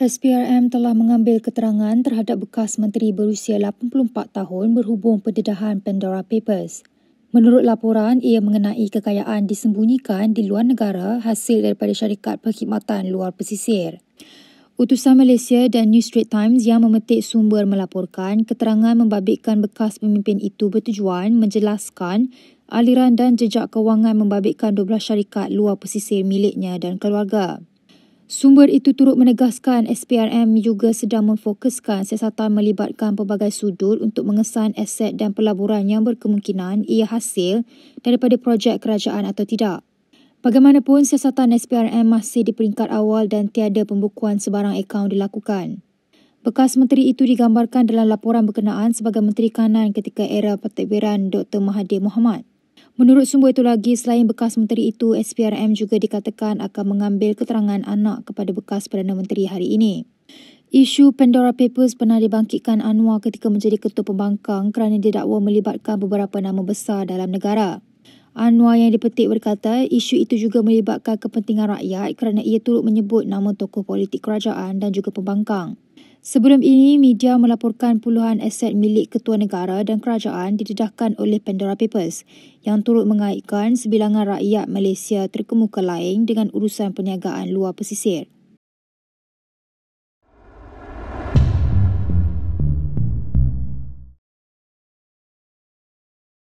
SPRM telah mengambil keterangan terhadap bekas menteri berusia 84 tahun berhubung pendedahan Pandora Papers. Menurut laporan, ia mengenai kekayaan disembunyikan di luar negara hasil daripada syarikat perkhidmatan luar pesisir. Utusan Malaysia dan New Straits Times yang memetik sumber melaporkan keterangan membabitkan bekas pemimpin itu bertujuan menjelaskan aliran dan jejak kewangan membabitkan 12 syarikat luar pesisir miliknya dan keluarga. Sumber itu turut menegaskan SPRM juga sedang memfokuskan siasatan melibatkan pelbagai sudut untuk mengesan aset dan pelaburan yang berkemungkinan ia hasil daripada projek kerajaan atau tidak. Bagaimanapun, siasatan SPRM masih di peringkat awal dan tiada pembukuan sebarang akaun dilakukan. Bekas menteri itu digambarkan dalam laporan berkenaan sebagai menteri kanan ketika era pentadbiran Dr. Mahathir Mohamad. Menurut sumber itu lagi, selain bekas menteri itu, SPRM juga dikatakan akan mengambil keterangan anak kepada bekas Perdana Menteri hari ini. Isu Pandora Papers pernah dibangkitkan Anwar ketika menjadi ketua pembangkang kerana didakwa melibatkan beberapa nama besar dalam negara. Anwar yang dipetik berkata, isu itu juga melibatkan kepentingan rakyat kerana ia turut menyebut nama tokoh politik kerajaan dan juga pembangkang. Sebelum ini, media melaporkan puluhan aset milik ketua negara dan kerajaan didedahkan oleh Pandora Papers yang turut mengaitkan sebilangan rakyat Malaysia terkemuka lain dengan urusan perniagaan luar pesisir.